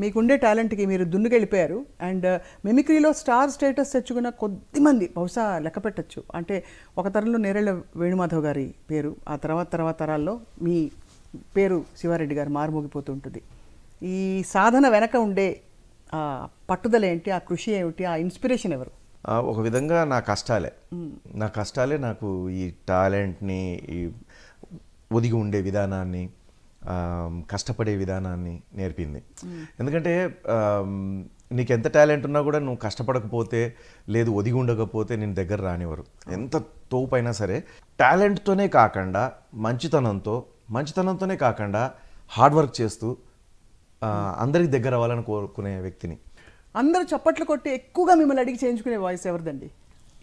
మీకుండే టాలెంట్కి మీరు దున్నుకెళ్ళిపోయారు అండ్ uh, మిమిక్రీలో స్టార్ స్టేటస్ తెచ్చుకున్న కొద్దిమంది బహుశా లెక్క పెట్టచ్చు అంటే ఒక తరంలో నేరేళ్ళ వేణుమాధవ్ గారి పేరు ఆ తర్వాత తర్వాత తరాల్లో మీ పేరు శివారెడ్డి గారు ఉంటుంది ఈ సాధన వెనక ఉండే ఆ పట్టుదల ఏంటి ఆ కృషి ఏమిటి ఆ ఇన్స్పిరేషన్ ఎవరు ఒక విధంగా నా కష్టాలే నా కష్టాలే నాకు ఈ టాలెంట్ని ఈ ఒదిగి ఉండే విధానాన్ని కష్టపడే విధానాన్ని నేర్పింది ఎందుకంటే నీకు ఎంత టాలెంట్ ఉన్నా కూడా నువ్వు కష్టపడకపోతే లేదు ఒదిగి ఉండకపోతే నేను దగ్గర రానివ్వరు ఎంత తోపైనా సరే టాలెంట్తోనే కాకుండా మంచితనంతో మంచితనంతోనే కాకుండా హార్డ్ వర్క్ చేస్తూ అందరికి దగ్గర అవ్వాలని కోరుకునే వ్యక్తిని అందరూ చప్పట్లు కొట్టి ఎక్కువగా మిమ్మల్ని అడిగి చేయించుకునే వాయిస్ ఎవరిదండి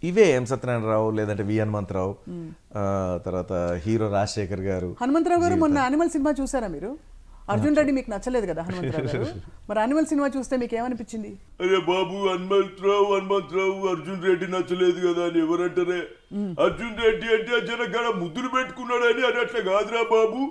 ఇవే ఎం సత్యనారాయణరావు లేదంటే వి హనుమంతరావు తర్వాత హీరో రాజశేఖర్ గారు హనుమంతరావు గారు మొన్న యానిమల్ సినిమా చూసారా మీరు అర్జున్ రెడ్డి మీకు నచ్చలేదు కదా మరి అనిమల్ సినిమా చూస్తే మీకు ఏమనిపించింది అరే బాబు హనుమంతరావు హనుమంతరావు అర్జున్ రెడ్డి నచ్చలేదు కదా అని ఎవరంటారే అర్జున్ రెడ్డి అంటే జనగడ ముద్దులు పెట్టుకున్నాడని అని అట్లా కాదురా బాబు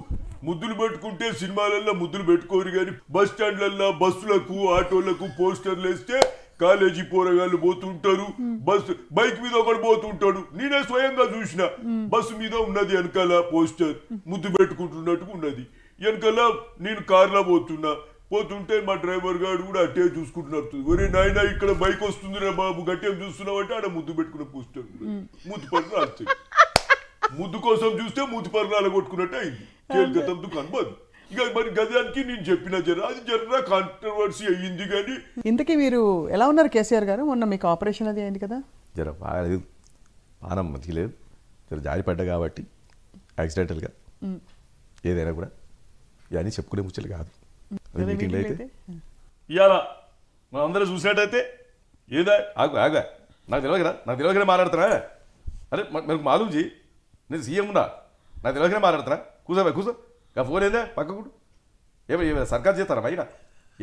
ముద్దులు పెట్టుకుంటే సినిమాలల్లో ముద్దులు పెట్టుకోరు కానీ బస్ స్టాండ్లల్లో బస్సులకు ఆటోలకు పోస్టర్లు వేస్తే కాలేజీ పోరగాళ్ళు పోతుంటారు బస్సు బైక్ మీద ఒకటి పోతుంటాడు నేనే స్వయంగా చూసిన బస్సు మీద ఉన్నది వెనకాల పోస్టర్ ముద్దు పెట్టుకుంటున్నట్టుగా ఉన్నది వెనకాల నేను కార్లో పోతున్నా పోతుంటే మా డ్రైవర్ గారు కూడా అట్టే చూసుకుంటున్నారు ఒరే నాయన ఇక్కడ బైక్ వస్తుంది రా బాబు గట్టే చూస్తున్నావు అంటే ఆడ ముద్దు పెట్టుకున్న పోస్టర్ ముద్దు పరుగు ముద్దు కోసం చూస్తే ముద్దు పరుగులు కొట్టుకున్నట్టు అయింది కేల్కతంతో ఇక మరి గదానికి నేను చెప్పిన జర అది జర కాంట్రవర్సీ అయ్యింది కానీ ఇంతకీ మీరు ఎలా ఉన్నారు కేసీఆర్ గారు మొన్న మీకు ఆపరేషన్ అది అయింది కదా జర బాగాలేదు పానం లేదు జర జారిపడ్డా కాబట్టి యాక్సిడెంటల్గా ఏదైనా కూడా ఇవన్నీ చెప్పుకునే ముచ్చలు కాదు మీటింగ్లో అయితే ఇవాళ మనం అందరం చూసినట్టయితే ఏదా ఆగు ఆగా నాకు కదా నాకు కదా మాట్లాడుతున్నా అరే మరి మాలూజీ నేను సీఎం ఉన్నా నాకు కదా మాట్లాడుతున్నా కూసా కూసా ఆ ఫోన్ ఏదే పక్కకుడు ఏమో సర్కార్ చేస్తారా పైన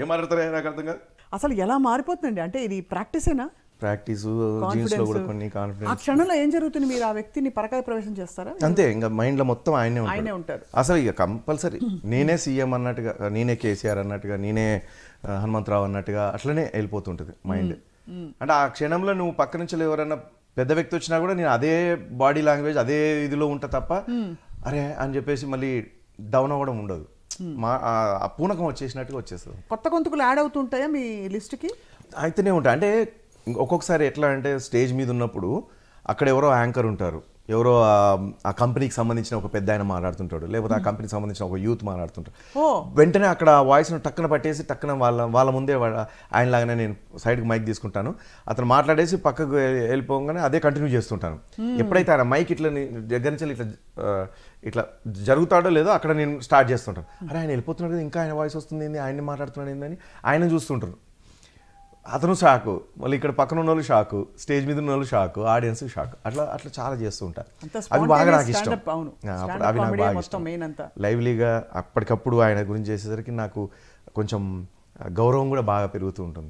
ఏం మాట్లాడతారా నాకు అర్థం కాదు అసలు ఎలా మారిపోతుందండి అంటే ఇది ప్రాక్టీసేనా ప్రాక్టీస్ జీన్స్ కూడా కొన్ని కాన్ఫిడెన్స్ క్షణంలో ఏం జరుగుతుంది మీరు ఆ వ్యక్తిని పరకాయ ప్రవేశం చేస్తారా అంతే ఇంకా మైండ్ లో మొత్తం ఆయనే ఆయనే ఉంటారు అసలు ఇక కంపల్సరీ నేనే సీఎం అన్నట్టుగా నేనే కేసీఆర్ అన్నట్టుగా నేనే హనుమంతరావు అన్నట్టుగా అట్లనే వెళ్ళిపోతుంటుంది మైండ్ అంటే ఆ క్షణంలో నువ్వు పక్క నుంచి ఎవరైనా పెద్ద వ్యక్తి వచ్చినా కూడా నేను అదే బాడీ లాంగ్వేజ్ అదే ఇదిలో ఉంటా తప్ప అరే అని చెప్పేసి మళ్ళీ డౌన్ అవ్వడం ఉండదు మా పూనకం వచ్చేసినట్టుగా వచ్చేస్తుంది కొత్త గొంతుకులు యాడ్ అవుతుంటాయా మీ లిస్ట్కి అయితేనే ఉంటాయి అంటే ఒక్కొక్కసారి ఎట్లా అంటే స్టేజ్ మీద ఉన్నప్పుడు అక్కడ ఎవరో యాంకర్ ఉంటారు ఎవరో ఆ కంపెనీకి సంబంధించిన ఒక పెద్ద ఆయన మాట్లాడుతుంటాడు లేకపోతే ఆ కంపెనీకి సంబంధించిన ఒక యూత్ మాట్లాడుతుంటాడు వెంటనే అక్కడ వాయిస్ను టక్కున పట్టేసి టక్కున వాళ్ళ వాళ్ళ ముందే ఆయన లాగానే నేను సైడ్కి మైక్ తీసుకుంటాను అతను మాట్లాడేసి పక్కకు వెళ్ళిపోగానే అదే కంటిన్యూ చేస్తుంటాను hmm. ఎప్పుడైతే ఆయన మైక్ ఇట్లా దగ్గర నుంచి ఇట్లా ఇట్లా జరుగుతాడో లేదో అక్కడ నేను స్టార్ట్ చేస్తుంటాను అరే ఆయన వెళ్ళిపోతున్నాడు కదా ఇంకా ఆయన వాయిస్ వస్తుంది ఏంది ఆయన్ని మాట్లాడుతున్నాడు అని ఆయన చూస్తుంటారు అతను షాకు మళ్ళీ ఇక్కడ పక్కన ఉన్న వాళ్ళు షాకు స్టేజ్ మీద ఉన్న వాళ్ళు షాకు ఆడియన్స్ షాక్ అట్లా అట్లా చాలా చేస్తూ ఉంటారు అవి బాగా నాకు ఇష్టం అప్పుడు అవి నాకు బాగా ఇష్టం లైవ్లీగా అప్పటికప్పుడు ఆయన గురించి చేసేసరికి నాకు కొంచెం గౌరవం కూడా బాగా పెరుగుతూ ఉంటుంది